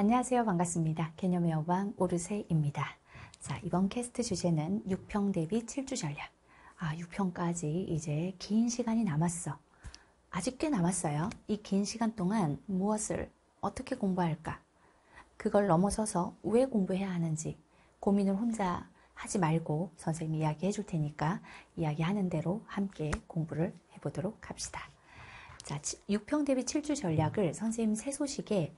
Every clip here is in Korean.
안녕하세요. 반갑습니다. 개념의 여왕 오르세입니다. 자, 이번 캐스트 주제는 6평 대비 7주 전략. 아, 6평까지 이제 긴 시간이 남았어. 아직 꽤 남았어요. 이 긴 시간 동안 무엇을 어떻게 공부할까? 그걸 넘어서서 왜 공부해야 하는지 고민을 혼자 하지 말고 선생님이 이야기해 줄 테니까 이야기하는 대로 함께 공부를 해보도록 합시다. 자, 6평 대비 7주 전략을 선생님 새 소식에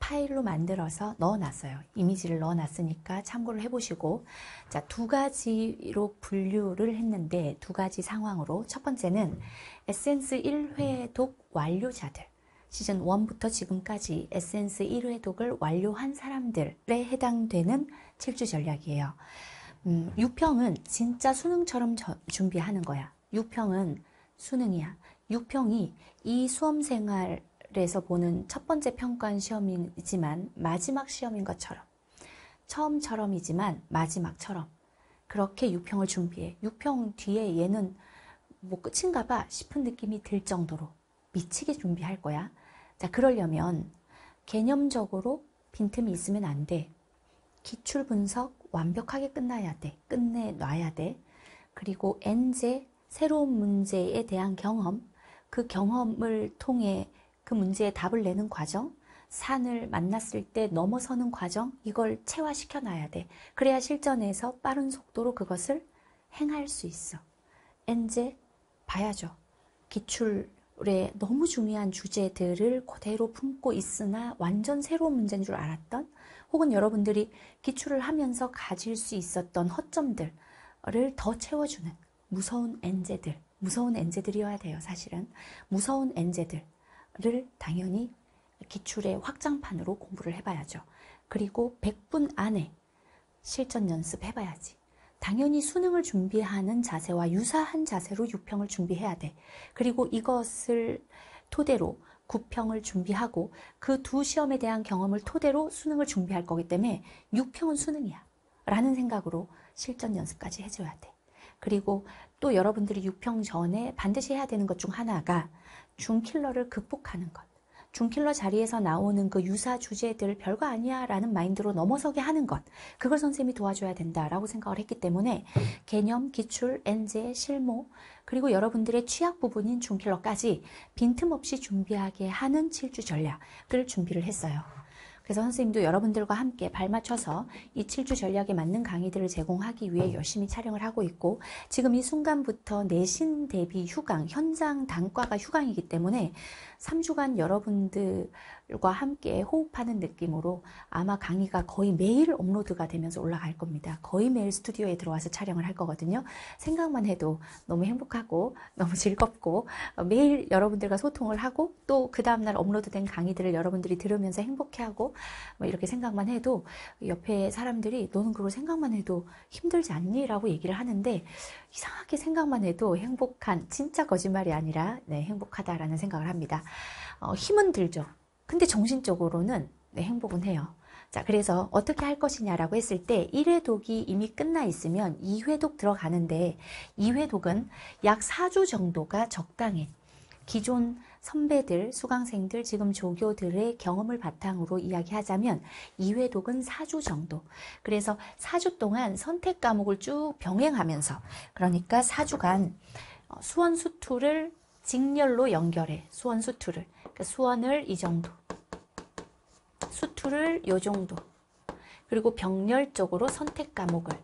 파일로 만들어서 넣어놨어요. 이미지를 넣어놨으니까 참고를 해보시고 자, 두 가지로 분류를 했는데 두 가지 상황으로 첫 번째는 에센스 1회 독 완료자들 시즌 1부터 지금까지 에센스 1회 독을 완료한 사람들에 해당되는 7주 전략이에요. 음, 6평은 진짜 수능처럼 저, 준비하는 거야. 6평은 수능이야. 6평이 이 수험생활 그래서 보는 첫 번째 평가한 시험이지만 마지막 시험인 것처럼 처음처럼이지만 마지막처럼 그렇게 6평을 준비해 6평 뒤에 얘는 뭐 끝인가 봐 싶은 느낌이 들 정도로 미치게 준비할 거야 자 그러려면 개념적으로 빈틈이 있으면 안돼 기출 분석 완벽하게 끝나야 돼 끝내놔야 돼 그리고 N제 새로운 문제에 대한 경험 그 경험을 통해 그 문제에 답을 내는 과정, 산을 만났을 때 넘어서는 과정, 이걸 체화시켜 놔야 돼. 그래야 실전에서 빠른 속도로 그것을 행할 수 있어. 엔제 봐야죠. 기출에 너무 중요한 주제들을 그대로 품고 있으나 완전 새로운 문제인 줄 알았던 혹은 여러분들이 기출을 하면서 가질 수 있었던 허점들을 더 채워주는 무서운 엔제들, 무서운 엔제들이어야 돼요, 사실은. 무서운 엔제들. 문법을 당연히 기출의 확장판으로 공부를 해봐야죠. 그리고 100분 안에 실전 연습해봐야지. 당연히 수능을 준비하는 자세와 유사한 자세로 6평을 준비해야 돼. 그리고 이것을 토대로 9평을 준비하고 그 두 시험에 대한 경험을 토대로 수능을 준비할 거기 때문에 6평은 수능이야. 라는 생각으로 실전 연습까지 해줘야 돼. 그리고 또 여러분들이 6평 전에 반드시 해야 되는 것 중 하나가 중킬러를 극복하는 것. 중킬러 자리에서 나오는 그 유사 주제들 별거 아니야 라는 마인드로 넘어서게 하는 것. 그걸 선생님이 도와줘야 된다라고 생각을 했기 때문에 개념, 기출, 엔제, 실무, 그리고 여러분들의 취약 부분인 중킬러까지 빈틈없이 준비하게 하는 7주 전략을 준비를 했어요. 그래서 선생님도 여러분들과 함께 발맞춰서 이 7주 전략에 맞는 강의들을 제공하기 위해 열심히 촬영을 하고 있고 지금 이 순간부터 내신 대비 휴강, 현장 단과가 휴강이기 때문에 3주간 여러분들 과 함께 호흡하는 느낌으로 아마 강의가 거의 매일 업로드가 되면서 올라갈 겁니다. 거의 매일 스튜디오에 들어와서 촬영을 할 거거든요. 생각만 해도 너무 행복하고 너무 즐겁고 어, 매일 여러분들과 소통을 하고 또 그 다음날 업로드된 강의들을 여러분들이 들으면서 행복해하고 뭐 이렇게 생각만 해도 옆에 사람들이 너는 그걸 생각만 해도 힘들지 않니? 라고 얘기를 하는데 이상하게 생각만 해도 행복한 진짜 거짓말이 아니라 네, 행복하다라는 생각을 합니다. 어, 힘은 들죠. 근데 정신적으로는 네, 행복은 해요. 자, 그래서 어떻게 할 것이냐라고 했을 때 1회 독이 이미 끝나 있으면 2회 독 들어가는데 2회 독은 약 4주 정도가 적당해. 기존 선배들, 수강생들, 지금 조교들의 경험을 바탕으로 이야기하자면 2회 독은 4주 정도. 그래서 4주 동안 선택 과목을 쭉 병행하면서 그러니까 4주간 어, 수원수투를 직렬로 연결해. 수원수투를. 그러니까 수원을 이 정도, 수투를 요 정도 그리고 병렬적으로 선택 과목을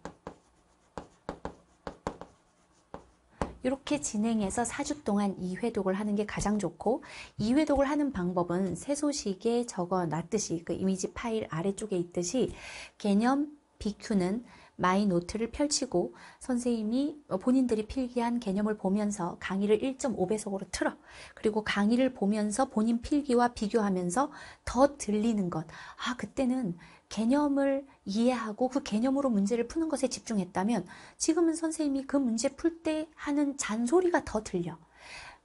이렇게 진행해서 4주 동안 2회독을 하는 게 가장 좋고 2회독을 하는 방법은 세소식에 적어 놨듯이 그 이미지 파일 아래쪽에 있듯이 개념 BQ는 마이 노트를 펼치고 선생님이 어, 본인들이 필기한 개념을 보면서 강의를 1.5배속으로 틀어. 그리고 강의를 보면서 본인 필기와 비교하면서 더 들리는 것. 아, 그때는 개념을 이해하고 그 개념으로 문제를 푸는 것에 집중했다면 지금은 선생님이 그 문제 풀 때 하는 잔소리가 더 들려.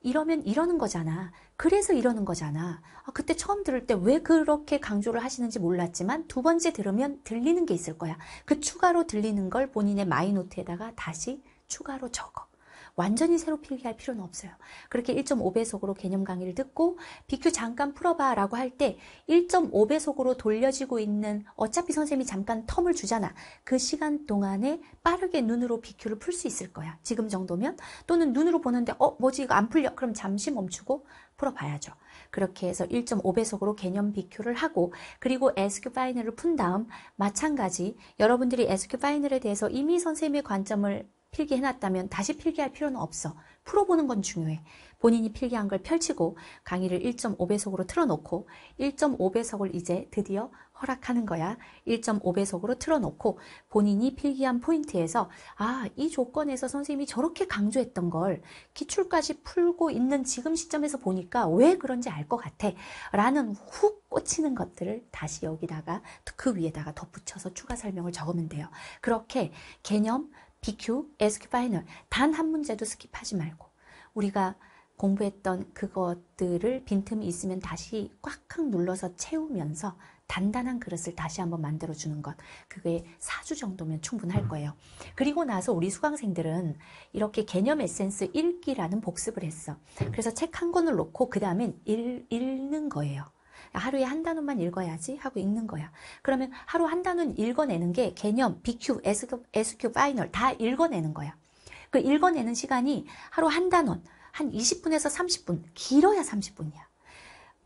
이러면 이러는 거잖아. 그래서 이러는 거잖아. 아, 그때 처음 들을 때 왜 그렇게 강조를 하시는지 몰랐지만 두 번째 들으면 들리는 게 있을 거야. 그 추가로 들리는 걸 본인의 마이노트에다가 다시 추가로 적어. 완전히 새로 필기할 필요는 없어요. 그렇게 1.5배속으로 개념 강의를 듣고 BQ 잠깐 풀어봐 라고 할 때 1.5배속으로 돌려지고 있는 어차피 선생님이 잠깐 텀을 주잖아. 그 시간 동안에 빠르게 눈으로 BQ를 풀 수 있을 거야. 지금 정도면 또는 눈으로 보는데 어 뭐지 이거 안 풀려 그럼 잠시 멈추고 풀어봐야죠. 그렇게 해서 1.5배속으로 개념 BQ를 하고 그리고 SQ 파이널을 푼 다음 마찬가지 여러분들이 SQ 파이널에 대해서 이미 선생님의 관점을 필기해놨다면 다시 필기할 필요는 없어. 풀어보는 건 중요해. 본인이 필기한 걸 펼치고 강의를 1.5배속으로 틀어놓고 1.5배속을 이제 드디어 허락하는 거야. 1.5배속으로 틀어놓고 본인이 필기한 포인트에서 아, 이 조건에서 선생님이 저렇게 강조했던 걸 기출까지 풀고 있는 지금 시점에서 보니까 왜 그런지 알 것 같아. 라는 훅 꽂히는 것들을 다시 여기다가 그 위에다가 덧붙여서 추가 설명을 적으면 돼요. 그렇게 개념, BQ, SQ 파이널 단 한 문제도 스킵하지 말고 우리가 공부했던 그것들을 빈틈이 있으면 다시 꽉꽉 눌러서 채우면서 단단한 그릇을 다시 한번 만들어 주는 것 그게 4주 정도면 충분할 음. 거예요. 그리고 나서 우리 수강생들은 이렇게 개념 에센스 읽기라는 복습을 했어. 그래서 책 한 권을 놓고 그 다음엔 읽는 거예요. 그러니까 하루에 한 단원만 읽어야지 하고 읽는 거야. 그러면 하루 한 단원 읽어내는 게 개념, BQ, SQ, SQ, 파이널 다 읽어내는 거야. 그 읽어내는 시간이 하루 한 단원, 한 20분에서 30분, 길어야 30분이야.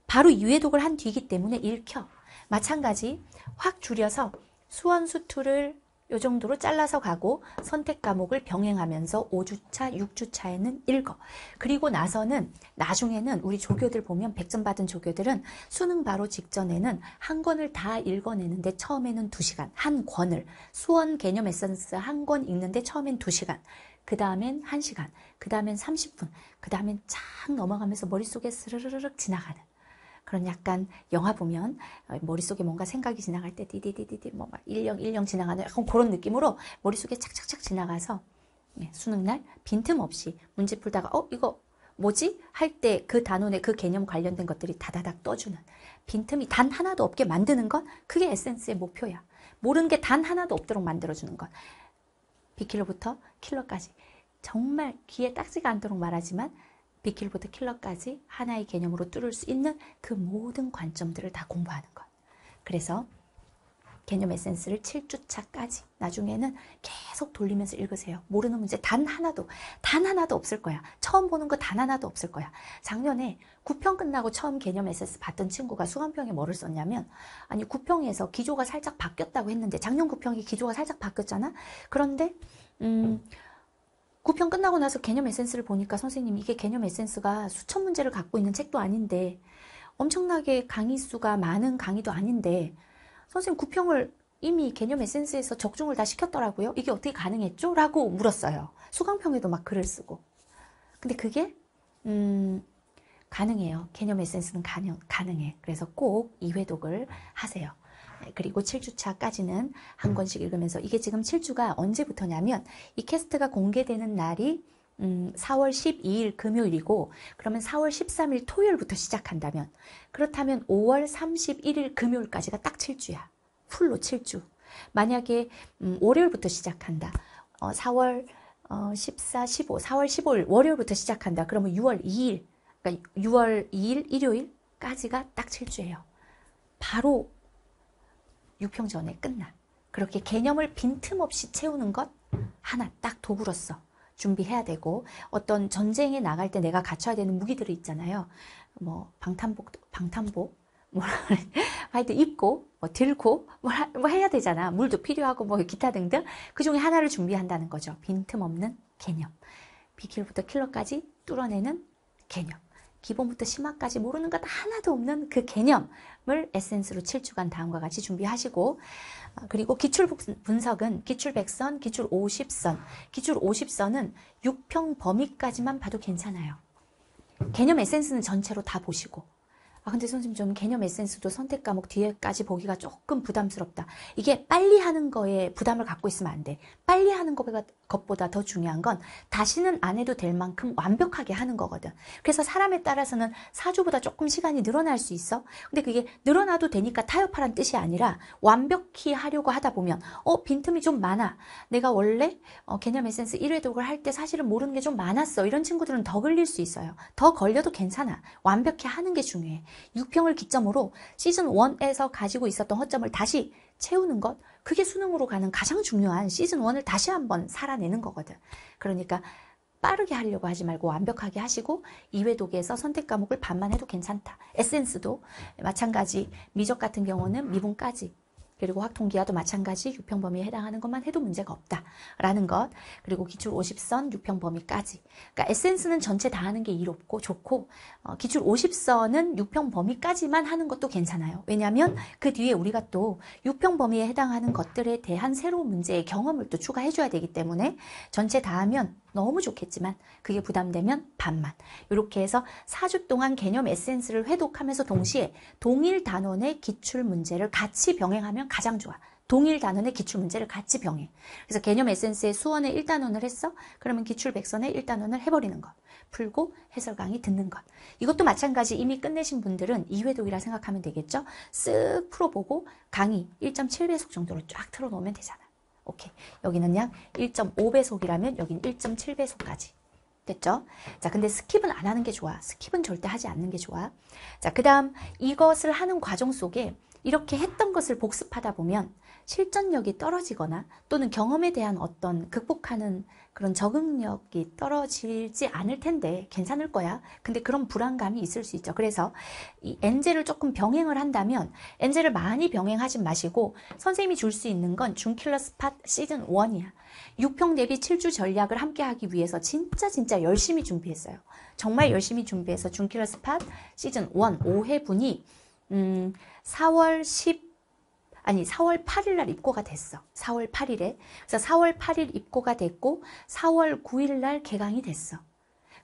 바로 유해독을 한 뒤이기 때문에 읽혀. 마찬가지 확 줄여서 수원수투를 요 정도로 잘라서 가고 선택 과목을 병행하면서 5주차, 6주차에는 읽어. 그리고 나서는 나중에는 우리 조교들 보면 100점 받은 조교들은 수능 바로 직전에는 한 권을 다 읽어내는데 처음에는 2시간, 한 권을 수원 개념 에센스 한 권 읽는데 처음엔 2시간, 그 다음엔 1시간, 그 다음엔 30분, 그 다음엔 착 넘어가면서 머릿속에 스르르륵 지나가는 그런 약간 영화 보면 어, 머릿속에 뭔가 생각이 지나갈 때 디디디디디 뭐막 일령 일령 지나가는 약간 그런 느낌으로 머릿속에 착착착 지나가서 예, 수능날 빈틈없이 문제 풀다가 어 이거 뭐지? 할 때 그 단원의 그 개념 관련된 것들이 다다닥 떠주는 빈틈이 단 하나도 없게 만드는 건 그게 에센스의 목표야. 모르는 게 단 하나도 없도록 만들어주는 것. 비킬러부터 킬러까지 정말 귀에 딱지가 않도록 말하지만 비킬보드 킬러까지 하나의 개념으로 뚫을 수 있는 그 모든 관점들을 다 공부하는 것. 그래서 개념 에센스를 7주차까지 나중에는 계속 돌리면서 읽으세요. 모르는 문제 단 하나도 단 하나도 없을 거야. 처음 보는 거 단 하나도 없을 거야. 작년에 9평 끝나고 처음 개념 에센스 봤던 친구가 수강평에 뭐를 썼냐면 아니 9평에서 기조가 살짝 바뀌었다고 했는데 작년 9평이 기조가 살짝 바뀌었잖아. 그런데 음 9편 끝나고 나서 개념 에센스를 보니까 선생님 이게 개념 에센스가 수천 문제를 갖고 있는 책도 아닌데 엄청나게 강의 수가 많은 강의도 아닌데 선생님 9평을 이미 개념 에센스에서 적중을 다 시켰더라고요. 이게 어떻게 가능했죠? 라고 물었어요. 수강평에도 막 글을 쓰고. 근데 그게 음, 가능해요. 개념 에센스는 가능, 가능해. 그래서 꼭이 회독을 하세요. 그리고 7주차까지는 한 음. 권씩 읽으면서 이게 지금 7주가 언제부터냐면 이 캐스트가 공개되는 날이 음, 4월 12일 금요일이고 그러면 4월 13일 토요일부터 시작한다면 그렇다면 5월 31일 금요일까지가 딱 7주야. 풀로 7주. 만약에 음, 월요일부터 시작한다. 어, 4월 어, 14, 15, 4월 15일 월요일부터 시작한다. 그러면 6월 2일, 그러니까 6월 2일 일요일까지가 딱 7주예요. 바로 6평 전에 끝나. 그렇게 개념을 빈틈없이 채우는 것 하나 딱 도구로서 준비해야 되고 어떤 전쟁에 나갈 때 내가 갖춰야 되는 무기들이 있잖아요. 뭐 방탄복 방탄복 뭐라 그래. 하여튼 입고 뭐 들고 뭐, 하, 뭐 해야 되잖아. 물도 필요하고 뭐 기타 등등 그 중에 하나를 준비한다는 거죠. 빈틈없는 개념. 비킬부터 킬러까지 뚫어내는 개념. 기본부터 심화까지 모르는 것 하나도 없는 그 개념을 에센스로 7주간 다음과 같이 준비하시고 아, 그리고 기출 분석은 기출 백선 기출 50선, 기출 50선은 6평 범위까지만 봐도 괜찮아요. 개념 에센스는 전체로 다 보시고 아, 근데 선생님 좀 개념 에센스도 선택 과목 뒤에까지 보기가 조금 부담스럽다. 이게 빨리 하는 거에 부담을 갖고 있으면 안 돼. 빨리 하는 것보다 더 중요한 건 다시는 안 해도 될 만큼 완벽하게 하는 거거든. 그래서 사람에 따라서는 사주보다 조금 시간이 늘어날 수 있어. 근데 그게 늘어나도 되니까 타협하란 뜻이 아니라 완벽히 하려고 하다 보면 어, 빈틈이 좀 많아. 내가 원래 어, 개념 에센스 1회 독을 할 때 사실은 모르는 게 좀 많았어. 이런 친구들은 더 걸릴 수 있어요. 더 걸려도 괜찮아. 완벽히 하는 게 중요해. 6평을 기점으로 시즌 1에서 가지고 있었던 허점을 다시 채우는 것, 그게 수능으로 가는 가장 중요한 시즌 1을 다시 한번 살아내는 거거든. 그러니까 빠르게 하려고 하지 말고 완벽하게 하시고 이외독에서 선택 과목을 반만 해도 괜찮다. 에센스도 마찬가지 미적 같은 경우는 미분까지 그리고 확통기하도 마찬가지 6평 범위에 해당하는 것만 해도 문제가 없다라는 것 그리고 기출 50선 6평 범위까지 그러니까 에센스는 전체 다 하는 게 이롭고 좋고 어, 기출 50선은 6평 범위까지만 하는 것도 괜찮아요 왜냐하면 그 뒤에 우리가 또 6평 범위에 해당하는 것들에 대한 새로운 문제의 경험을 또 추가해 줘야 되기 때문에 전체 다 하면 너무 좋겠지만 그게 부담되면 반만 이렇게 해서 4주 동안 개념 에센스를 회독하면서 동시에 동일 단원의 기출 문제를 같이 병행하면 가장 좋아. 동일 단원의 기출 문제를 같이 병행. 그래서 개념 에센스의 수원에 1단원을 했어? 그러면 기출 백선에 1단원을 해버리는 것. 풀고 해설 강의 듣는 것. 이것도 마찬가지 이미 끝내신 분들은 2회독이라 생각하면 되겠죠? 쓱 풀어보고 강의 1.7배속 정도로 쫙 틀어놓으면 되잖아요. 오케이. 여기는 약 1.5배속이라면 여기는 1.7배속까지. 됐죠? 자, 근데 스킵은 안 하는 게 좋아. 스킵은 절대 하지 않는 게 좋아. 자, 그 다음 이것을 하는 과정 속에 이렇게 했던 것을 복습하다 보면 실전력이 떨어지거나 또는 경험에 대한 어떤 극복하는 그런 적응력이 떨어지지 않을 텐데 괜찮을 거야. 근데 그런 불안감이 있을 수 있죠. 그래서 이 엔젤을 조금 병행을 한다면 엔젤을 많이 병행하지 마시고 선생님이 줄 수 있는 건 중킬러 스팟 시즌 1이야. 6평 대비 7주 전략을 함께 하기 위해서 진짜 진짜 열심히 준비했어요. 정말 열심히 준비해서 중킬러 스팟 시즌 1 5회분이 음, 4월 10 아니 4월 8일 날 입고가 됐어. 4월 8일에. 그래서 4월 8일 입고가 됐고 4월 9일 날 개강이 됐어.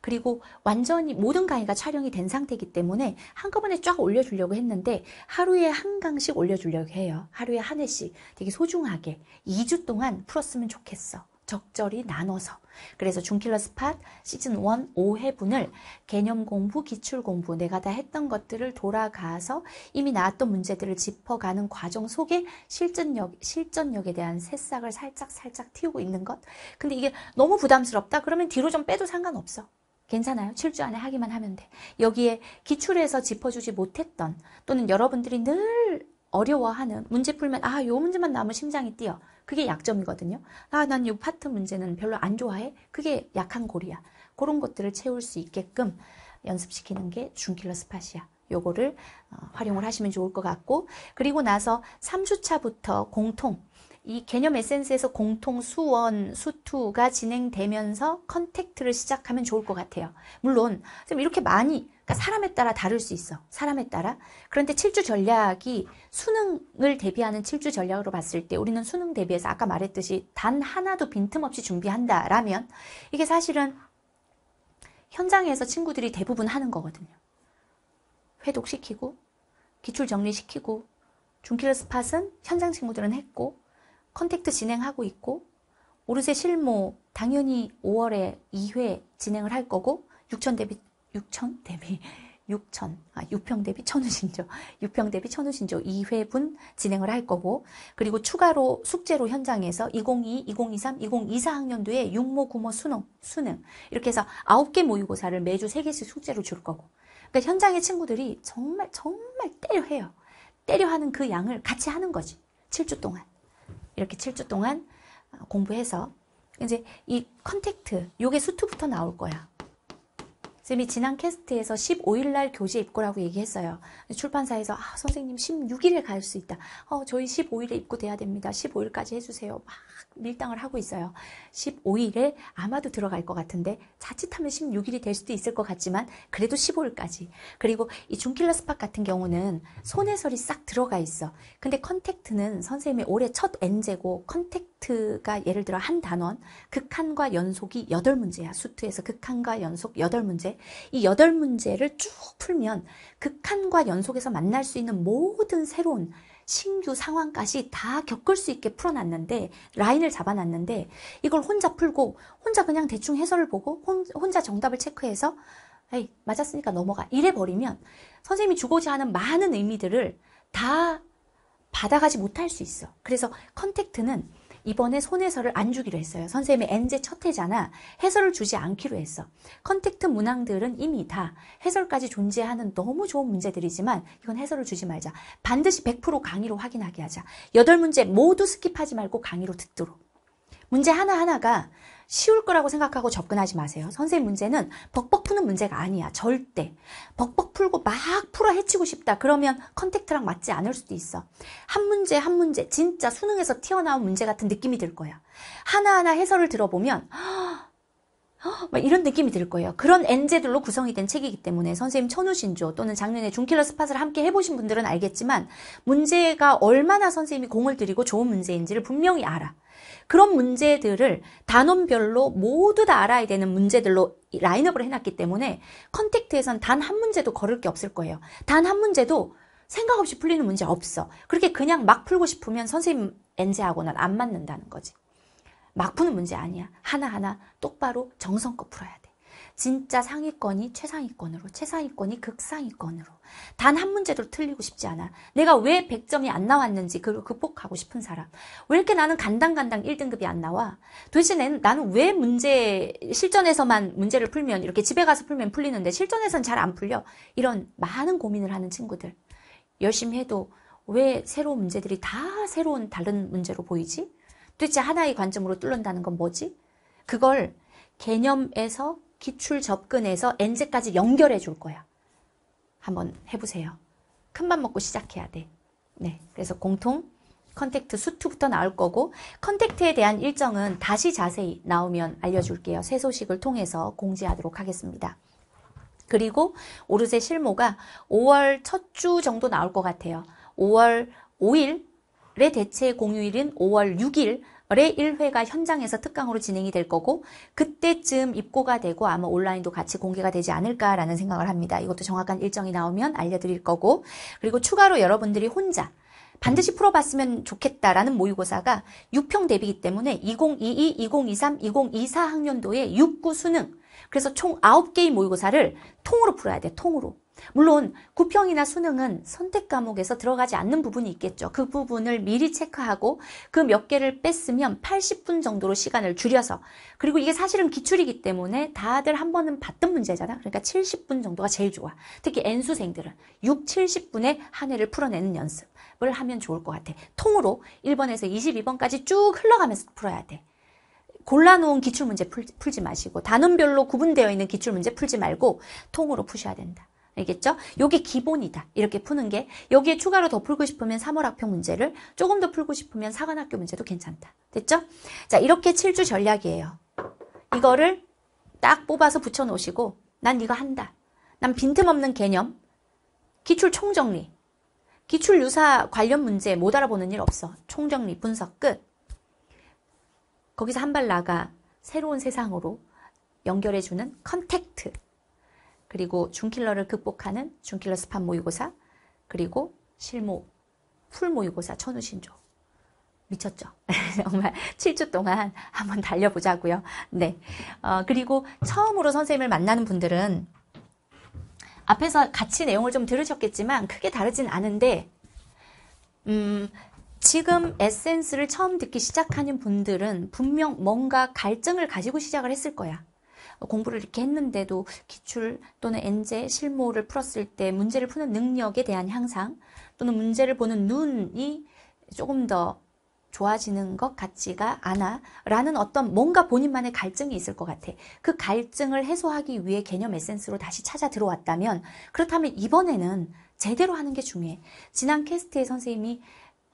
그리고 완전히 모든 강의가 촬영이 된 상태이기 때문에 한꺼번에 쫙 올려주려고 했는데 하루에 한 강씩 올려주려고 해요. 하루에 한 회씩 되게 소중하게 2주 동안 풀었으면 좋겠어. 적절히 나눠서. 그래서 중킬러 스팟 시즌 1 5회분을 개념 공부, 기출 공부, 내가 다 했던 것들을 돌아가서 이미 나왔던 문제들을 짚어가는 과정 속에 실전력, 실전력에 대한 새싹을 살짝 살짝 틔우고 있는 것. 근데 이게 너무 부담스럽다? 그러면 뒤로 좀 빼도 상관없어. 괜찮아요. 7주 안에 하기만 하면 돼. 여기에 기출에서 짚어주지 못했던 또는 여러분들이 늘 어려워하는 문제 풀면 아 요 문제만 나오면 심장이 뛰어 그게 약점이거든요 아 난 요 파트 문제는 별로 안 좋아해 그게 약한 고리야 그런 것들을 채울 수 있게끔 연습시키는 게준킬러 스팟이야 요거를 어, 활용을 하시면 좋을 것 같고 그리고 나서 3주차부터 공통 이 개념 에센스에서 공통 수원, 수투가 진행되면서 컨택트를 시작하면 좋을 것 같아요. 물론 지금 이렇게 많이 그러니까 사람에 따라 다를 수 있어. 사람에 따라. 그런데 7주 전략이 수능을 대비하는 7주 전략으로 봤을 때 우리는 수능 대비해서 아까 말했듯이 단 하나도 빈틈없이 준비한다라면 이게 사실은 현장에서 친구들이 대부분 하는 거거든요. 회독시키고 기출 정리시키고 중킬 스팟은 현장 친구들은 했고 컨택트 진행하고 있고 오르세 실무 당연히 5월에 2회 진행을 할 거고 6천 대비 6천 대비 6천 아 6평 대비 천우신조 6평 대비 천우신조 2회분 진행을 할 거고 그리고 추가로 숙제로 현장에서 2022, 0 2 3 2024 학년도에 육모, 구모, 수능, 수능 이렇게 해서 9개 모의고사를 매주 3개씩 숙제로 줄 거고 그러니까 현장의 친구들이 정말 정말 때려해요. 때려하는 그 양을 같이 하는 거지. 7주 동안. 이렇게 7주 동안 어, 공부해서 이제 이 컨택트 요게 수투부터 나올 거야. 선생님이 지난 캐스트에서 15일날 교재 입고라고 얘기했어요. 출판사에서 아, 선생님 16일에 갈 수 있다. 어, 저희 15일에 입고 돼야 됩니다. 15일까지 해주세요. 막 밀당을 하고 있어요. 15일에 아마도 들어갈 것 같은데 자칫하면 16일이 될 수도 있을 것 같지만 그래도 15일까지. 그리고 이 중킬러 스팟 같은 경우는 손해설이 싹 들어가 있어. 근데 컨택트는 선생님이 올해 첫 N제고 컨택트가 예를 들어 한 단원 극한과 연속이 8문제야. 수트에서 극한과 연속 8문제. 이 8문제를 쭉 풀면 극한과 연속에서 만날 수 있는 모든 새로운 신규 상황까지 다 겪을 수 있게 풀어놨는데 라인을 잡아놨는데 이걸 혼자 풀고 혼자 그냥 대충 해설을 보고 혼자 정답을 체크해서 에이 맞았으니까 넘어가 이래 버리면 선생님이 주고자 하는 많은 의미들을 다 받아가지 못할 수 있어. 그래서 컨택트는 이번에 손해설을 안 주기로 했어요. 선생님의 엔제 첫 해잖아. 해설을 주지 않기로 했어. 컨택트 문항들은 이미 다 해설까지 존재하는 너무 좋은 문제들이지만 이건 해설을 주지 말자. 반드시 100% 강의로 확인하게 하자. 8문제 모두 스킵하지 말고 강의로 듣도록. 문제 하나하나가 쉬울 거라고 생각하고 접근하지 마세요. 선생님 문제는 벅벅 푸는 문제가 아니야. 절대. 벅벅 풀고 막 풀어 헤치고 싶다. 그러면 컨택트랑 맞지 않을 수도 있어. 한 문제 한 문제 진짜 수능에서 튀어나온 문제 같은 느낌이 들 거야. 하나하나 해설을 들어보면 막 이런 느낌이 들 거예요. 그런 엔제들로 구성이 된 책이기 때문에 선생님 천우신조 또는 작년에 중킬러 스팟을 함께 해보신 분들은 알겠지만 문제가 얼마나 선생님이 공을 들이고 좋은 문제인지를 분명히 알아. 그런 문제들을 단원별로 모두 다 알아야 되는 문제들로 라인업을 해놨기 때문에 컨택트에선 단 한 문제도 걸을 게 없을 거예요. 단 한 문제도 생각 없이 풀리는 문제 없어. 그렇게 그냥 막 풀고 싶으면 선생님 엔제하고는 안 맞는다는 거지. 막 푸는 문제 아니야. 하나하나 똑바로 정성껏 풀어야 돼. 진짜 상위권이 최상위권으로, 최상위권이 극상위권으로. 단 한 문제도 틀리고 싶지 않아. 내가 왜 100점이 안 나왔는지 그걸 극복하고 싶은 사람. 왜 이렇게 나는 간당간당 1등급이 안 나와? 도대체 나는 왜 문제, 실전에서만 문제를 풀면, 이렇게 집에 가서 풀면 풀리는데 실전에선 잘 안 풀려? 이런 많은 고민을 하는 친구들. 열심히 해도 왜 새로운 문제들이 다 새로운 다른 문제로 보이지? 도대체 하나의 관점으로 뚫는다는 건 뭐지? 그걸 개념에서 기출 접근에서 엔제까지 연결해 줄 거야. 한번 해보세요. 큰 맘 먹고 시작해야 돼. 네, 그래서 공통, 컨택트 수투부터 나올 거고 컨택트에 대한 일정은 다시 자세히 나오면 알려줄게요. 새 소식을 통해서 공지하도록 하겠습니다. 그리고 오르세 실모가 5월 첫 주 정도 나올 것 같아요. 5월 5일의 대체 공휴일인 5월 6일 의 1회가 현장에서 특강으로 진행이 될 거고 그때쯤 입고가 되고 아마 온라인도 같이 공개가 되지 않을까라는 생각을 합니다. 이것도 정확한 일정이 나오면 알려드릴 거고 그리고 추가로 여러분들이 혼자 반드시 풀어봤으면 좋겠다라는 모의고사가 6평 대비이기 때문에 2022, 2023, 2024 학년도에 6구 수능 그래서 총 9개의 모의고사를 통으로 풀어야 돼, 통으로. 물론 구평이나 수능은 선택 과목에서 들어가지 않는 부분이 있겠죠. 그 부분을 미리 체크하고 그 몇 개를 뺐으면 80분 정도로 시간을 줄여서 그리고 이게 사실은 기출이기 때문에 다들 한 번은 봤던 문제잖아. 그러니까 70분 정도가 제일 좋아. 특히 N수생들은 6, 70분에 한 해를 풀어내는 연습을 하면 좋을 것 같아. 통으로 1번에서 22번까지 쭉 흘러가면서 풀어야 돼. 골라놓은 기출문제 풀지 마시고 단원별로 구분되어 있는 기출문제 풀지 말고 통으로 푸셔야 된다. 알겠죠? 요게 기본이다. 이렇게 푸는 게 여기에 추가로 더 풀고 싶으면 3월 학평 문제를 조금 더 풀고 싶으면 사관학교 문제도 괜찮다. 됐죠? 자 이렇게 7주 전략이에요. 이거를 딱 뽑아서 붙여놓으시고 난 이거 한다. 난 빈틈없는 개념, 기출 총정리, 기출 유사 관련 문제 못 알아보는 일 없어. 총정리, 분석 끝. 거기서 한 발 나가 새로운 세상으로 연결해주는 컨택트. 그리고 중킬러를 극복하는 중킬러 스팟 모의고사, 그리고 실무, 풀 모의고사 천우신조. 미쳤죠? 정말 7주 동안 한번 달려보자고요. 네. 어, 그리고 처음으로 선생님을 만나는 분들은 앞에서 같이 내용을 좀 들으셨겠지만 크게 다르진 않은데 음, 지금 에센스를 처음 듣기 시작하는 분들은 분명 뭔가 갈증을 가지고 시작을 했을 거야. 공부를 이렇게 했는데도 기출 또는 엔제 실무를 풀었을 때 문제를 푸는 능력에 대한 향상 또는 문제를 보는 눈이 조금 더 좋아지는 것 같지가 않아 라는 어떤 뭔가 본인만의 갈증이 있을 것 같아 그 갈증을 해소하기 위해 개념 에센스로 다시 찾아 들어왔다면 그렇다면 이번에는 제대로 하는 게 중요해 지난 캐스트에 선생님이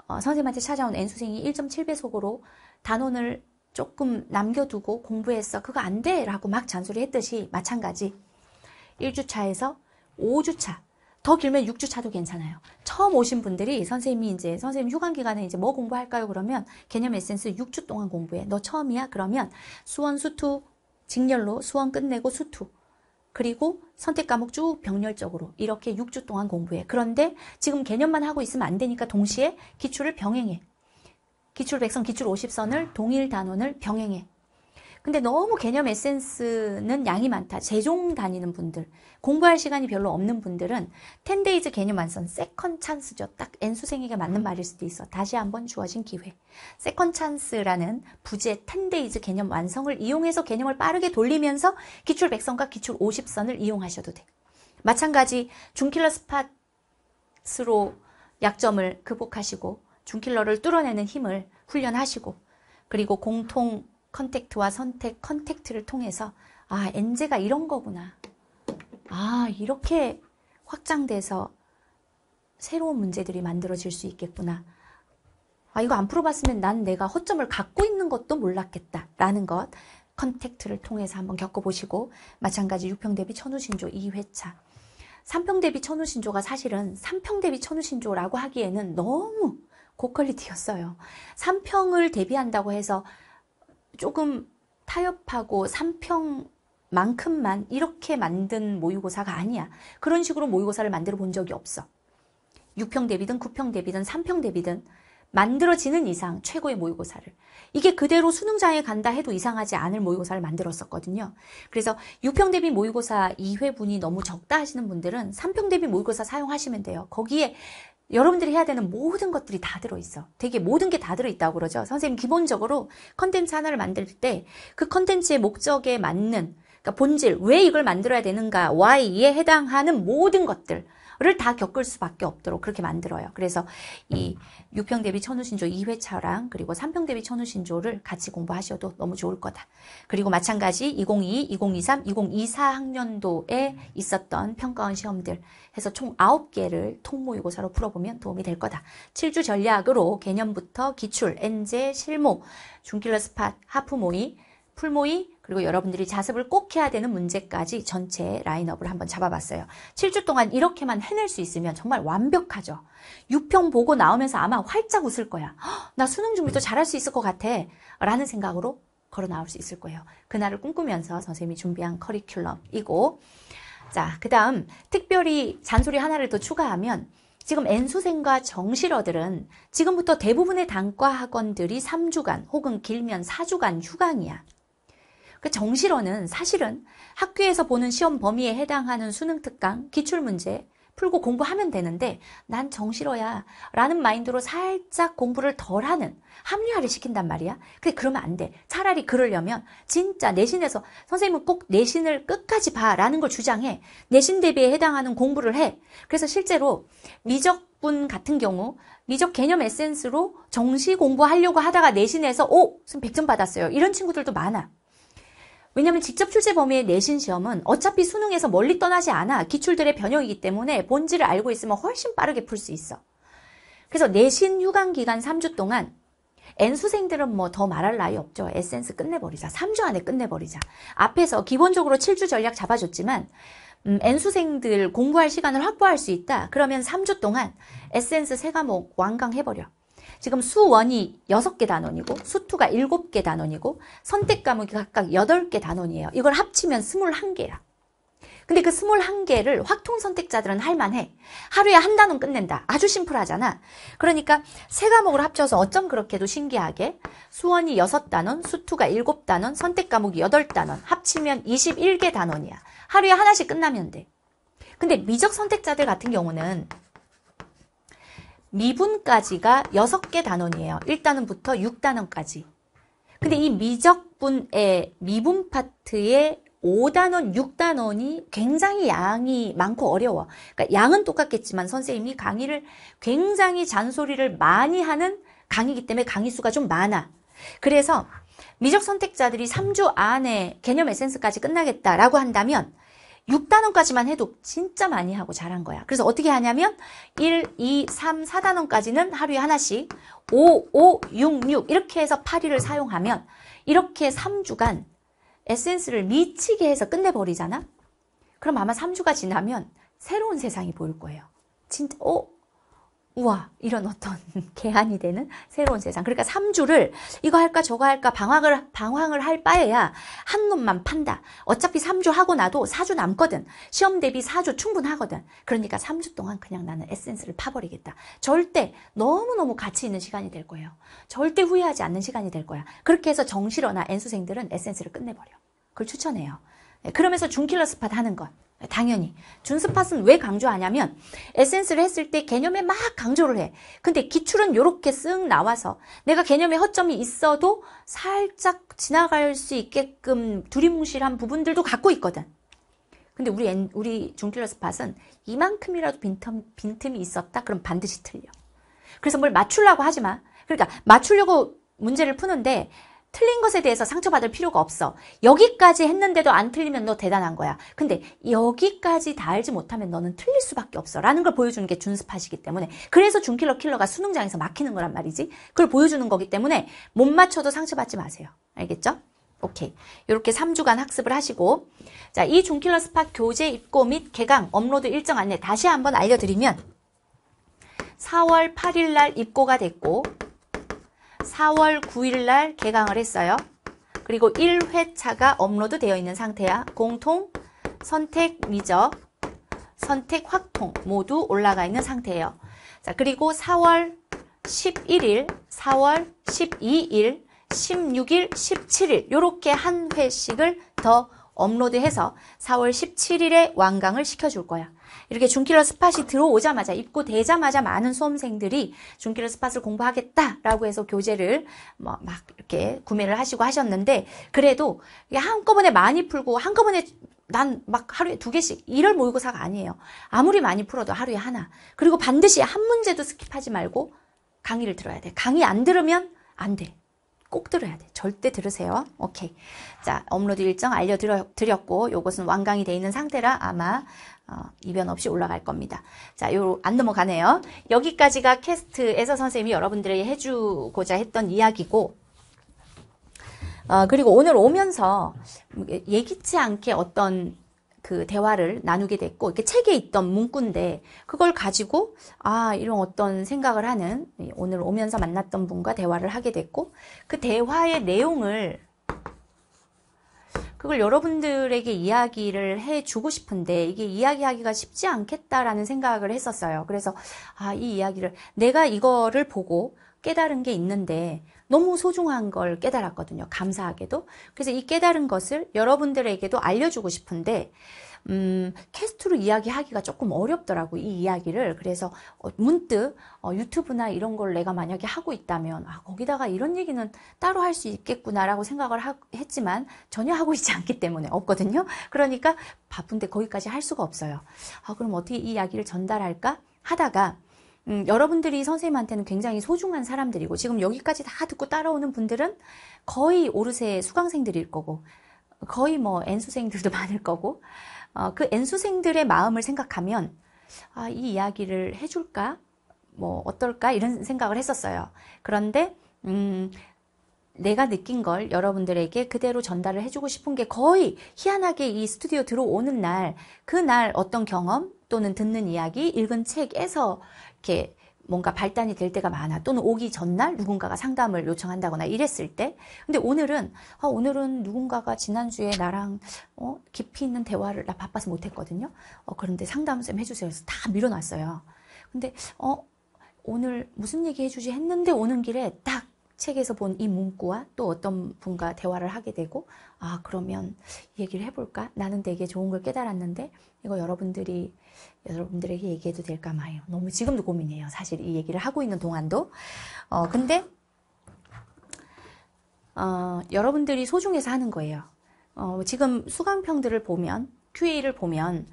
어, 선생님한테 찾아온 N수생이 1.7배속으로 단원을 조금 남겨두고 공부했어. 그거 안 돼. 라고 막 잔소리 했듯이 마찬가지. 1주차에서 5주차. 더 길면 6주차도 괜찮아요. 처음 오신 분들이 선생님이 이제 선생님 휴강 기간에 이제 뭐 공부할까요? 그러면 개념 에센스 6주 동안 공부해. 너 처음이야? 그러면 수원 수투 직렬로 수원 끝내고 수투. 그리고 선택 과목 쭉 병렬적으로 이렇게 6주 동안 공부해. 그런데 지금 개념만 하고 있으면 안 되니까 동시에 기출을 병행해. 기출 100선, 기출 50선을 동일 단원을 병행해. 근데 너무 개념 에센스는 양이 많다. 재종 다니는 분들, 공부할 시간이 별로 없는 분들은 10데이즈 개념 완성, 세컨 찬스죠. 딱 N수생에게 맞는 말일 수도 있어. 다시 한번 주어진 기회. 세컨 찬스라는 부제 10데이즈 개념 완성을 이용해서 개념을 빠르게 돌리면서 기출 100선과 기출 50선을 이용하셔도 돼. 마찬가지 중킬러 스팟으로 약점을 극복하시고 중킬러를 뚫어내는 힘을 훈련하시고 그리고 공통 컨택트와 선택 컨택트를 통해서 아 엔제가 이런 거구나 아 이렇게 확장돼서 새로운 문제들이 만들어질 수 있겠구나 아 이거 안 풀어봤으면 난 내가 허점을 갖고 있는 것도 몰랐겠다 라는 것 컨택트를 통해서 한번 겪어보시고 마찬가지 6평 대비 천우신조 2회차 3평 대비 천우신조가 사실은 3평 대비 천우신조라고 하기에는 너무 고퀄리티였어요. 3평을 대비한다고 해서 조금 타협하고 3평만큼만 이렇게 만든 모의고사가 아니야. 그런 식으로 모의고사를 만들어 본 적이 없어. 6평 대비든 9평 대비든 3평 대비든 만들어지는 이상 최고의 모의고사를 이게 그대로 수능장에 간다 해도 이상하지 않을 모의고사를 만들었었거든요. 그래서 6평 대비 모의고사 2회분이 너무 적다 하시는 분들은 3평 대비 모의고사 사용하시면 돼요. 거기에 여러분들이 해야 되는 모든 것들이 다 들어있어. 되게 모든 게 다 들어있다고 그러죠. 선생님 기본적으로 컨텐츠 하나를 만들 때 그 컨텐츠의 목적에 맞는 그러니까 본질 왜 이걸 만들어야 되는가 why에 해당하는 모든 것들 거를 다 겪을 수밖에 없도록 그렇게 만들어요. 그래서 이 6평 음. 대비 천우신조 2회차랑 그리고 3평 대비 천우신조를 같이 공부하셔도 너무 좋을 거다. 그리고 마찬가지 2022, 2023, 2024 학년도에 있었던 평가원 시험들 해서 총 9개를 통모의고사로 풀어보면 도움이 될 거다. 7주 전략으로 개념부터 기출, 엔제, 실모, 중킬러 스팟, 하프 모의, 풀모의, 그리고 여러분들이 자습을 꼭 해야 되는 문제까지 전체 라인업을 한번 잡아봤어요. 7주 동안 이렇게만 해낼 수 있으면 정말 완벽하죠. 6평 보고 나오면서 아마 활짝 웃을 거야. 나 수능 준비도 잘할 수 있을 것 같아. 라는 생각으로 걸어 나올 수 있을 거예요. 그날을 꿈꾸면서 선생님이 준비한 커리큘럼이고 자, 그 다음 특별히 잔소리 하나를 더 추가하면 지금 N수생과 정시러들은 지금부터 대부분의 단과 학원들이 3주간 혹은 길면 4주간 휴강이야. 그 정시로는 사실은 학교에서 보는 시험 범위에 해당하는 수능 특강, 기출문제 풀고 공부하면 되는데 난 정시로야 라는 마인드로 살짝 공부를 덜하는 합리화를 시킨단 말이야. 그게 그러면 안 돼. 차라리 그러려면 진짜 내신에서 선생님은 꼭 내신을 끝까지 봐 라는 걸 주장해. 내신 대비에 해당하는 공부를 해. 그래서 실제로 미적분 같은 경우 미적 개념 에센스로 정시 공부하려고 하다가 내신에서 오! 지 100점 받았어요. 이런 친구들도 많아. 왜냐하면 직접 출제 범위의 내신 시험은 어차피 수능에서 멀리 떠나지 않아 기출들의 변형이기 때문에 본질을 알고 있으면 훨씬 빠르게 풀 수 있어. 그래서 내신 휴강 기간 3주 동안 N수생들은 뭐 더 말할 나위 없죠. 에센스 끝내버리자. 3주 안에 끝내버리자. 앞에서 기본적으로 7주 전략 잡아줬지만 음, N수생들 공부할 시간을 확보할 수 있다. 그러면 3주 동안 에센스 3 과목 완강해버려. 지금 수원이 6개 단원이고 수투가 7개 단원이고 선택 과목이 각각 8개 단원이에요. 이걸 합치면 21개야. 근데 그 21개를 확통 선택자들은 할만해. 하루에 한 단원 끝낸다. 아주 심플하잖아. 그러니까 세 과목을 합쳐서 어쩜 그렇게도 신기하게 수원이 6단원, 수투가 7단원, 선택 과목이 8단원, 합치면 21개 단원이야. 하루에 하나씩 끝나면 돼. 근데 미적 선택자들 같은 경우는 미분까지가 6개 단원이에요. 1단원부터 6단원까지. 근데 이 미적분의 미분 파트의 5단원, 6단원이 굉장히 양이 많고 어려워. 그러니까 양은 똑같겠지만 선생님이 강의를 굉장히 잔소리를 많이 하는 강의이기 때문에 강의 수가 좀 많아. 그래서 미적 선택자들이 3주 안에 개념 에센스까지 끝나겠다라고 한다면 6단원까지만 해도 진짜 많이 하고 잘한 거야. 그래서 어떻게 하냐면 1, 2, 3, 4단원까지는 하루에 하나씩 5, 5, 6, 6 이렇게 해서 8일을 사용하면 이렇게 3주간 에센스를 미치게 해서 끝내버리잖아? 그럼 아마 3주가 지나면 새로운 세상이 보일 거예요. 진짜 어? 우와 이런 어떤 개안이 되는 새로운 세상 그러니까 3주를 이거 할까 저거 할까 방황을 방황을 할 바에야 한 놈만 판다 어차피 3주 하고 나도 4주 남거든 시험 대비 4주 충분하거든 그러니까 3주 동안 그냥 나는 에센스를 파버리겠다 절대 너무너무 가치 있는 시간이 될 거예요 절대 후회하지 않는 시간이 될 거야 그렇게 해서 정시러나 N수생들은 에센스를 끝내버려 그걸 추천해요 네, 그러면서 중킬러 스팟 하는 것 당연히 준스팟은 왜 강조하냐면 에센스를 했을 때 개념에 막 강조를 해 근데 기출은 요렇게쓱 나와서 내가 개념에 허점이 있어도 살짝 지나갈 수 있게끔 두리뭉실한 부분들도 갖고 있거든 근데 우리 엔, 우리 중킬러 스팟은 이만큼이라도 빈틈, 빈틈이 있었다 그럼 반드시 틀려 그래서 뭘 맞추려고 하지 마 그러니까 맞추려고 문제를 푸는데 틀린 것에 대해서 상처받을 필요가 없어. 여기까지 했는데도 안 틀리면 너 대단한 거야. 근데 여기까지 다 알지 못하면 너는 틀릴 수밖에 없어. 라는 걸 보여주는 게준습하시기 때문에. 그래서 준킬러 킬러가 수능장에서 막히는 거란 말이지. 그걸 보여주는 거기 때문에 못 맞춰도 상처받지 마세요. 알겠죠? 오케이. 이렇게 3주간 학습을 하시고 자, 이 준킬러 스팟 교재 입고 및 개강 업로드 일정 안내 다시 한번 알려드리면 4월 8일 날 입고가 됐고 4월 9일 날 개강을 했어요. 그리고 1회차가 업로드 되어 있는 상태야. 공통, 선택 미적, 선택 확통 모두 올라가 있는 상태예요. 자, 그리고 4월 11일, 4월 12일, 16일, 17일 이렇게 한 회씩을 더 업로드해서 4월 17일에 완강을 시켜줄 거야. 이렇게 준킬러 스팟이 들어오자마자 입고되자마자 많은 수험생들이 준킬러 스팟을 공부하겠다라고 해서 교재를 뭐 막 이렇게 구매를 하시고 하셨는데 그래도 한꺼번에 많이 풀고 한꺼번에 난 막 하루에 두 개씩 이럴 모의고사가 아니에요. 아무리 많이 풀어도 하루에 하나. 그리고 반드시 한 문제도 스킵하지 말고 강의를 들어야 돼. 강의 안 들으면 안 돼. 꼭 들어야 돼. 절대 들으세요. 오케이. 자, 업로드 일정 알려드렸고, 요것은 완강이 돼 있는 상태라 아마 어, 이변 없이 올라갈 겁니다. 자, 요, 안 넘어가네요. 여기까지가 캐스트에서 선생님이 여러분들에게 해주고자 했던 이야기고, 어, 그리고 오늘 오면서 예기치 않게 어떤 그 대화를 나누게 됐고 이렇게 책에 있던 문구인데 그걸 가지고 아 이런 어떤 생각을 하는 오늘 오면서 만났던 분과 대화를 하게 됐고 그 대화의 내용을 그걸 여러분들에게 이야기를 해주고 싶은데 이게 이야기하기가 쉽지 않겠다라는 생각을 했었어요. 그래서 아 이 이야기를 내가 이거를 보고 깨달은 게 있는데 너무 소중한 걸 깨달았거든요. 감사하게도. 그래서 이 깨달은 것을 여러분들에게도 알려주고 싶은데 음, 캐스트로 이야기하기가 조금 어렵더라고요. 이 이야기를. 그래서 어, 문득 어, 유튜브나 이런 걸 내가 만약에 하고 있다면 아, 거기다가 이런 얘기는 따로 할 수 있겠구나라고 생각을 하, 했지만 전혀 하고 있지 않기 때문에 없거든요. 그러니까 바쁜데 거기까지 할 수가 없어요. 아, 그럼 어떻게 이 이야기를 전달할까? 하다가 음, 여러분들이 선생님한테는 굉장히 소중한 사람들이고 지금 여기까지 다 듣고 따라오는 분들은 거의 오르세 수강생들일 거고 거의 뭐엔수생들도 많을 거고 어, 그엔수생들의 마음을 생각하면 아, 이 이야기를 해줄까? 뭐 어떨까? 이런 생각을 했었어요. 그런데 음, 내가 느낀 걸 여러분들에게 그대로 전달을 해주고 싶은 게 거의 희한하게 이 스튜디오 들어오는 날, 그날 어떤 경험 또는 듣는 이야기, 읽은 책에서 이렇게 뭔가 발단이 될 때가 많아 또는 오기 전날 누군가가 상담을 요청한다거나 이랬을 때 근데 오늘은 아, 오늘은 누군가가 지난주에 나랑 어, 깊이 있는 대화를 나 바빠서 못했거든요 어, 그런데 상담쌤 해주세요 해서 다 밀어놨어요 근데 어 오늘 무슨 얘기 해주지 했는데 오는 길에 딱 책에서 본 이 문구와 또 어떤 분과 대화를 하게 되고 아 그러면 얘기를 해볼까? 나는 되게 좋은 걸 깨달았는데 이거 여러분들이 여러분들에게 얘기해도 될까 마요. 너무 지금도 고민이에요. 사실 이 얘기를 하고 있는 동안도 어 근데 어 여러분들이 소중해서 하는 거예요. 어 지금 수강평들을 보면 QA를 보면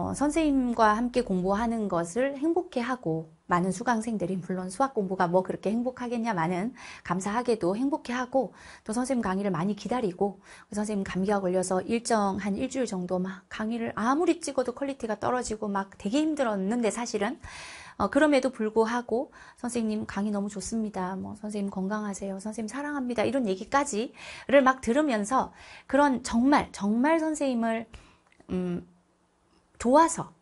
어, 선생님과 함께 공부하는 것을 행복해하고 많은 수강생들이 물론 수학 공부가 뭐 그렇게 행복하겠냐마는 감사하게도 행복해하고 또 선생님 강의를 많이 기다리고 그 선생님 감기가 걸려서 일정 한 일주일 정도 막 강의를 아무리 찍어도 퀄리티가 떨어지고 막 되게 힘들었는데 사실은 어, 그럼에도 불구하고 선생님 강의 너무 좋습니다. 뭐 선생님 건강하세요. 선생님 사랑합니다. 이런 얘기까지를 막 들으면서 그런 정말 정말 선생님을 음, 좋아서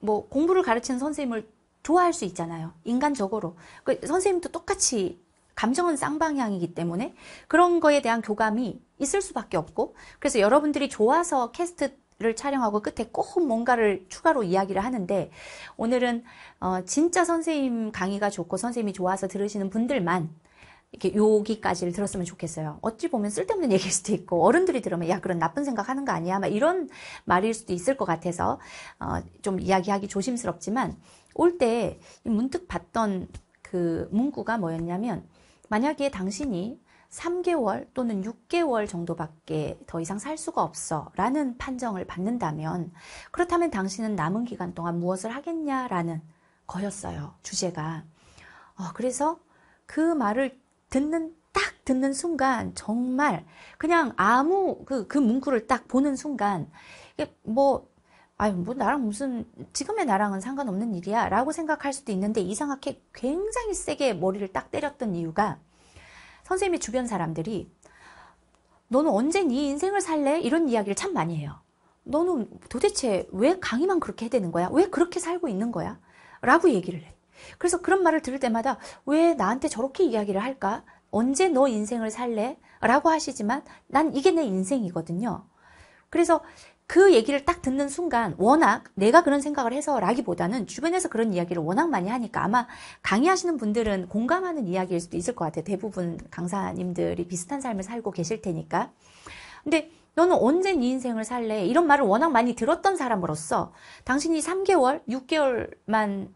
뭐 공부를 가르치는 선생님을 좋아할 수 있잖아요. 인간적으로. 그 선생님도 똑같이 감정은 쌍방향이기 때문에 그런 거에 대한 교감이 있을 수밖에 없고 그래서 여러분들이 좋아서 캐스트를 촬영하고 끝에 꼭 뭔가를 추가로 이야기를 하는데 오늘은 어 진짜 선생님 강의가 좋고 선생님이 좋아서 들으시는 분들만 이렇게 여기까지를 들었으면 좋겠어요. 어찌 보면 쓸데없는 얘기일 수도 있고 어른들이 들으면 야 그런 나쁜 생각하는 거 아니야? 막 이런 말일 수도 있을 것 같아서 어, 좀 이야기하기 조심스럽지만 올 때 문득 봤던 그 문구가 뭐였냐면 만약에 당신이 3개월 또는 6개월 정도밖에 더 이상 살 수가 없어 라는 판정을 받는다면 그렇다면 당신은 남은 기간 동안 무엇을 하겠냐라는 거였어요. 주제가. 어, 그래서 그 말을 듣는 딱 듣는 순간 정말 그냥 아무 그, 그 문구를 딱 보는 순간 이게 뭐 아유 뭐 나랑 무슨 지금의 나랑은 상관없는 일이야 라고 생각할 수도 있는데 이상하게 굉장히 세게 머리를 딱 때렸던 이유가 선생님이 주변 사람들이 너는 언제 네 인생을 살래? 이런 이야기를 참 많이 해요. 너는 도대체 왜 강의만 그렇게 해대는 거야? 왜 그렇게 살고 있는 거야? 라고 얘기를 해. 그래서 그런 말을 들을 때마다 왜 나한테 저렇게 이야기를 할까? 언제 너 인생을 살래? 라고 하시지만 난 이게 내 인생이거든요. 그래서 그 얘기를 딱 듣는 순간 워낙 내가 그런 생각을 해서 라기보다는 주변에서 그런 이야기를 워낙 많이 하니까 아마 강의하시는 분들은 공감하는 이야기일 수도 있을 것 같아요. 대부분 강사님들이 비슷한 삶을 살고 계실 테니까. 근데 너는 언제 네 인생을 살래? 이런 말을 워낙 많이 들었던 사람으로서 당신이 3개월, 6개월만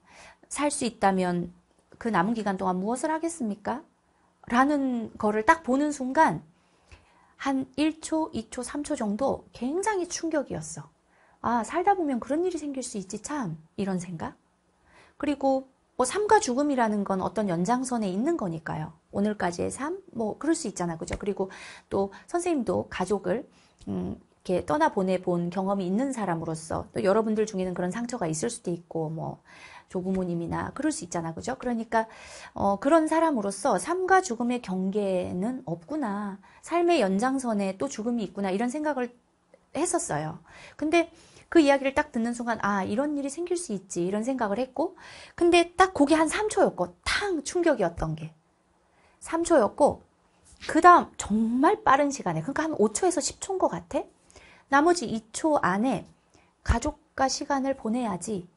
살수 있다면 그 남은 기간 동안 무엇을 하겠습니까? 라는 거를 딱 보는 순간 한 1초, 2초, 3초 정도 굉장히 충격이었어. 아, 살다 보면 그런 일이 생길 수 있지 참. 이런 생각. 그리고 뭐 삶과 죽음이라는 건 어떤 연장선에 있는 거니까요. 오늘까지의 삶, 뭐 그럴 수 있잖아, 그죠? 그리고 또 선생님도 가족을 음, 이렇게 떠나 보내 본 경험이 있는 사람으로서 또 여러분들 중에는 그런 상처가 있을 수도 있고 뭐 조부모님이나 그럴 수 있잖아. 그죠? 그러니까 어, 그런 사람으로서 삶과 죽음의 경계는 없구나. 삶의 연장선에 또 죽음이 있구나. 이런 생각을 했었어요. 근데 그 이야기를 딱 듣는 순간 아 이런 일이 생길 수 있지 이런 생각을 했고 근데 딱 그게 한 3초였고 탕 충격이었던 게 3초였고 그 다음 정말 빠른 시간에 그러니까 한 5초에서 10초인 것 같아 나머지 2초 안에 가족과 시간을 보내야지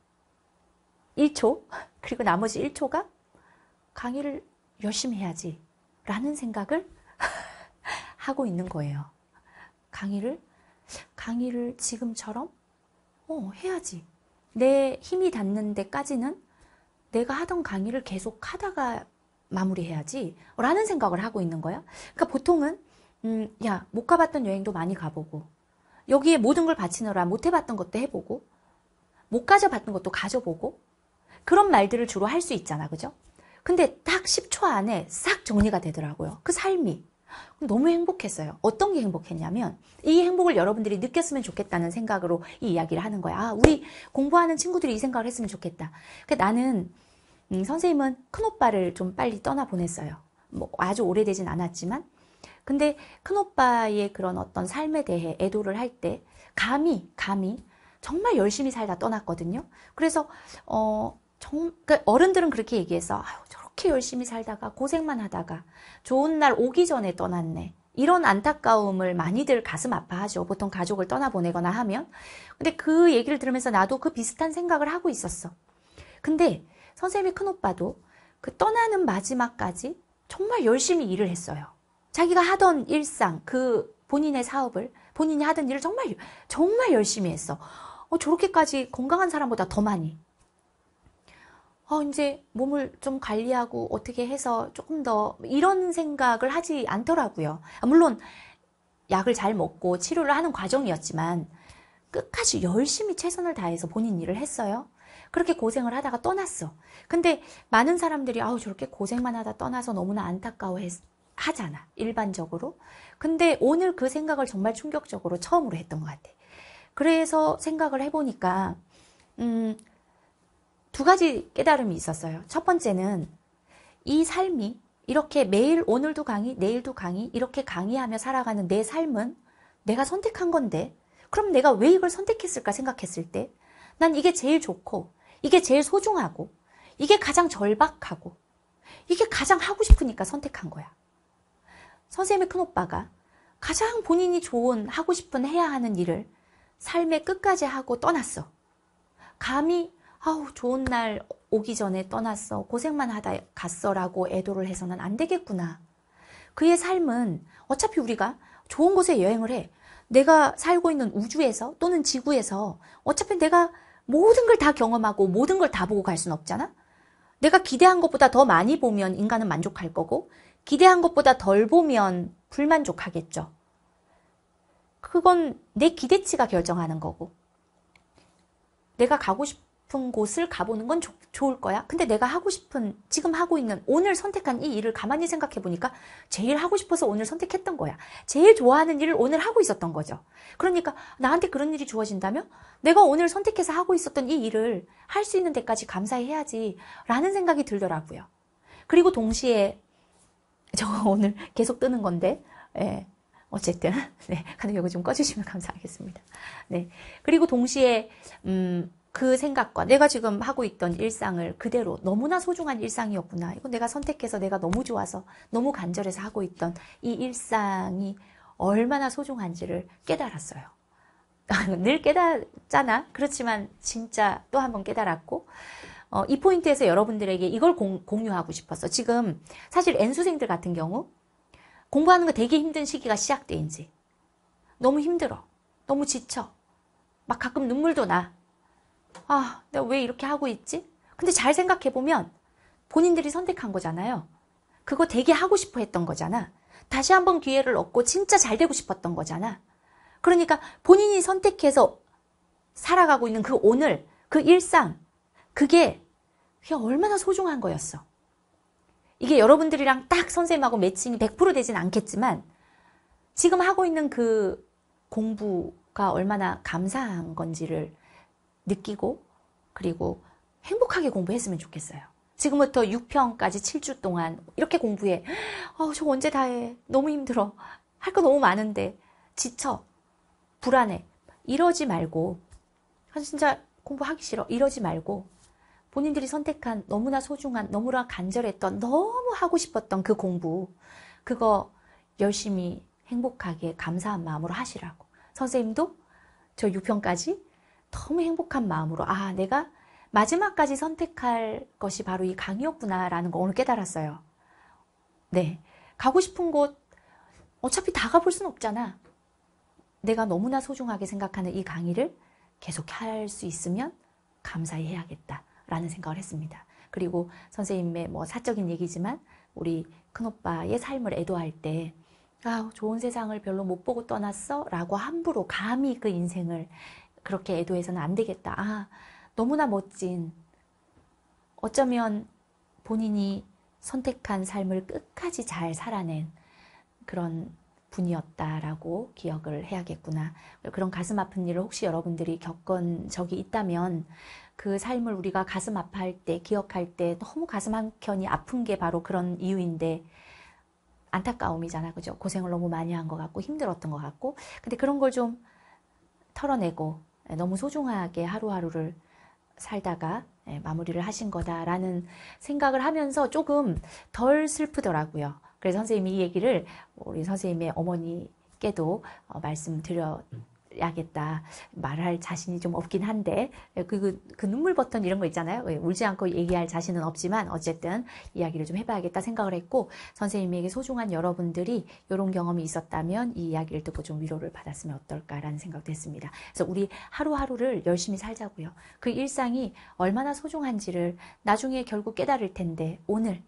1초 그리고 나머지 1초가 강의를 열심히 해야지 라는 생각을 하고 있는 거예요. 강의를 강의를 지금처럼 어, 해야지. 내 힘이 닿는 데까지는 내가 하던 강의를 계속 하다가 마무리해야지 라는 생각을 하고 있는 거야. 그러니까 보통은 음, 야, 못 가봤던 여행도 많이 가보고 여기에 모든 걸 바치느라 못 해봤던 것도 해보고 못 가져봤던 것도 가져보고 그런 말들을 주로 할 수 있잖아. 그죠? 근데 딱 10초 안에 싹 정리가 되더라고요. 그 삶이. 너무 행복했어요. 어떤 게 행복했냐면 이 행복을 여러분들이 느꼈으면 좋겠다는 생각으로 이 이야기를 하는 거야. 아, 우리 공부하는 친구들이 이 생각을 했으면 좋겠다. 그러 나는 음, 선생님은 큰오빠를 좀 빨리 떠나보냈어요. 뭐 아주 오래되진 않았지만 근데 큰오빠의 그런 어떤 삶에 대해 애도를 할 때 감히 감히 정말 열심히 살다 떠났거든요. 그래서 어 정, 그러니까 어른들은 그렇게 얘기해서 아유, 저렇게 열심히 살다가 고생만 하다가 좋은 날 오기 전에 떠났네. 이런 안타까움을 많이들 가슴 아파하죠. 보통 가족을 떠나보내거나 하면. 근데 그 얘기를 들으면서 나도 그 비슷한 생각을 하고 있었어. 근데 선생님이 큰오빠도 그 떠나는 마지막까지 정말 열심히 일을 했어요. 자기가 하던 일상, 그 본인의 사업을, 본인이 하던 일을 정말, 정말 열심히 했어. 어, 저렇게까지 건강한 사람보다 더 많이. 어, 이제 몸을 좀 관리하고 어떻게 해서 조금 더 이런 생각을 하지 않더라고요. 물론 약을 잘 먹고 치료를 하는 과정이었지만 끝까지 열심히 최선을 다해서 본인 일을 했어요. 그렇게 고생을 하다가 떠났어. 근데 많은 사람들이 아우 저렇게 고생만 하다 떠나서 너무나 안타까워 하잖아. 일반적으로. 근데 오늘 그 생각을 정말 충격적으로 처음으로 했던 것 같아. 그래서 생각을 해보니까 음, 두 가지 깨달음이 있었어요. 첫 번째는 이 삶이 이렇게 매일 오늘도 강의, 내일도 강의, 이렇게 강의하며 살아가는 내 삶은 내가 선택한 건데, 그럼 내가 왜 이걸 선택했을까 생각했을 때, 난 이게 제일 좋고, 이게 제일 소중하고, 이게 가장 절박하고, 이게 가장 하고 싶으니까 선택한 거야. 선생님의 큰 오빠가 가장 본인이 좋은, 하고 싶은 해야 하는 일을 삶의 끝까지 하고 떠났어. 감히 아우 좋은 날 오기 전에 떠났어 고생만 하다 갔어라고 애도를 해서는 안 되겠구나. 그의 삶은 어차피 우리가 좋은 곳에 여행을 해. 내가 살고 있는 우주에서 또는 지구에서 어차피 내가 모든 걸 다 경험하고 모든 걸 다 보고 갈 순 없잖아? 내가 기대한 것보다 더 많이 보면 인간은 만족할 거고, 기대한 것보다 덜 보면 불만족하겠죠. 그건 내 기대치가 결정하는 거고, 내가 가고 싶, 싶은 곳을 가보는 건 조, 좋을 거야. 근데 내가 하고 싶은, 지금 하고 있는, 오늘 선택한 이 일을 가만히 생각해보니까 제일 하고 싶어서 오늘 선택했던 거야. 제일 좋아하는 일을 오늘 하고 있었던 거죠. 그러니까 나한테 그런 일이 주어진다면 내가 오늘 선택해서 하고 있었던 이 일을 할 수 있는 데까지 감사 해야지. 라는 생각이 들더라고요. 그리고 동시에 저 오늘 계속 뜨는 건데, 예. 어쨌든, 네. 가혹 여기 좀 꺼주시면 감사하겠습니다. 네. 그리고 동시에, 음, 그 생각과 내가 지금 하고 있던 일상을 그대로 너무나 소중한 일상이었구나. 이건 내가 선택해서 내가 너무 좋아서 너무 간절해서 하고 있던 이 일상이 얼마나 소중한지를 깨달았어요. 늘 깨닫잖아. 그렇지만 진짜 또 한 번 깨달았고 어, 이 포인트에서 여러분들에게 이걸 공, 공유하고 싶었어. 지금 사실 N수생들 같은 경우 공부하는 거 되게 힘든 시기가 시작돼인지 너무 힘들어. 너무 지쳐. 막 가끔 눈물도 나. 아, 내가 왜 이렇게 하고 있지? 근데 잘 생각해보면 본인들이 선택한 거잖아요. 그거 되게 하고 싶어 했던 거잖아. 다시 한번 기회를 얻고 진짜 잘 되고 싶었던 거잖아. 그러니까 본인이 선택해서 살아가고 있는 그 오늘, 그 일상, 그게, 그게 얼마나 소중한 거였어. 이게 여러분들이랑 딱 선생님하고 매칭이 100% 되진 않겠지만 지금 하고 있는 그 공부가 얼마나 감사한 건지를 느끼고 그리고 행복하게 공부했으면 좋겠어요. 지금부터 6평까지 7주 동안 이렇게 공부해. 어, 아, 저 언제 다 해. 너무 힘들어. 할 거 너무 많은데. 지쳐. 불안해. 이러지 말고. 진짜 공부하기 싫어. 이러지 말고. 본인들이 선택한 너무나 소중한, 너무나 간절했던, 너무 하고 싶었던 그 공부. 그거 열심히 행복하게 감사한 마음으로 하시라고. 선생님도 저 6평까지 너무 행복한 마음으로 아 내가 마지막까지 선택할 것이 바로 이 강의였구나 라는 걸 오늘 깨달았어요. 네. 가고 싶은 곳 어차피 다 가볼 순 없잖아. 내가 너무나 소중하게 생각하는 이 강의를 계속 할 수 있으면 감사히 해야겠다 라는 생각을 했습니다. 그리고 선생님의 뭐 사적인 얘기지만 우리 큰오빠의 삶을 애도할 때 아, 좋은 세상을 별로 못 보고 떠났어? 라고 함부로 감히 그 인생을 그렇게 애도해서는 안 되겠다. 아, 너무나 멋진 어쩌면 본인이 선택한 삶을 끝까지 잘 살아낸 그런 분이었다라고 기억을 해야겠구나. 그런 가슴 아픈 일을 혹시 여러분들이 겪은 적이 있다면 그 삶을 우리가 가슴 아파할 때, 기억할 때 너무 가슴 한켠이 아픈 게 바로 그런 이유인데 안타까움이잖아. 그죠? 고생을 너무 많이 한 것 같고 힘들었던 것 같고. 근데 그런 걸 좀 털어내고 예, 너무 소중하게 하루하루를 살다가 예, 마무리를 하신 거다라는 생각을 하면서 조금 덜 슬프더라고요. 그래서 선생님이 이 얘기를 우리 선생님의 어머니께도 어, 말씀드렸고 야겠다 말할 자신이 좀 없긴 한데 그, 그, 그 눈물 버튼 이런 거 있잖아요 예, 울지 않고 얘기할 자신은 없지만 어쨌든 이야기를 좀 해봐야겠다 생각을 했고 선생님에게 소중한 여러분들이 이런 경험이 있었다면 이 이야기를 듣고 좀 위로를 받았으면 어떨까라는 생각도 했습니다 그래서 우리 하루하루를 열심히 살자고요 그 일상이 얼마나 소중한지를 나중에 결국 깨달을 텐데 오늘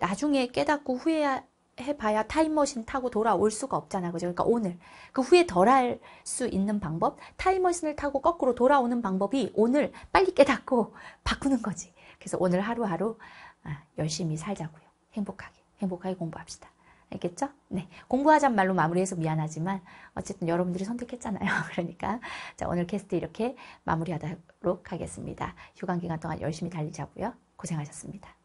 나중에 깨닫고 후회해야 해봐야 타임머신 타고 돌아올 수가 없잖아. 그죠? 그러니까 오늘. 그 후에 덜할 수 있는 방법, 타임머신을 타고 거꾸로 돌아오는 방법이 오늘 빨리 깨닫고 바꾸는 거지. 그래서 오늘 하루하루 아, 열심히 살자고요. 행복하게. 행복하게 공부합시다. 알겠죠? 네. 공부하자 말로 마무리해서 미안하지만 어쨌든 여러분들이 선택했잖아요. 그러니까 자, 오늘 캐스트 이렇게 마무리하도록 하겠습니다. 휴강 기간 동안 열심히 달리자고요. 고생하셨습니다.